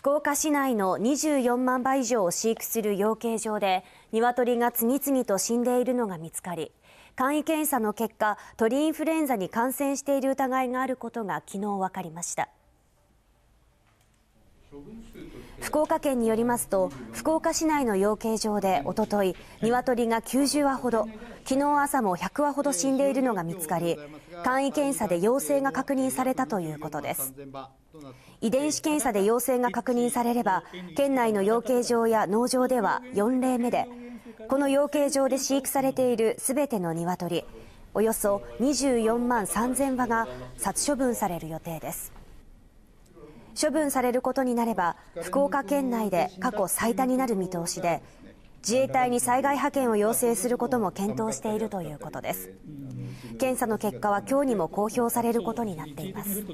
福岡市内の24万羽以上を飼育する養鶏場で鶏が次々と死んでいるのが見つかり簡易検査の結果鳥インフルエンザに感染している疑いがあることが昨日分かりました福岡県によりますと福岡市内の養鶏場でおととい鶏が90羽ほど昨日朝も100羽ほど死んでいるのが見つかり簡易検査で陽性が確認されたということです遺伝子検査で陽性が確認されれば県内の養鶏場や農場では4例目でこの養鶏場で飼育されているすべての鶏およそ24万3000羽が殺処分される予定です処分されることになれば福岡県内で過去最多になる見通しで自衛隊に災害派遣を要請することも検討しているということです検査の結果は今日にも公表されることになっています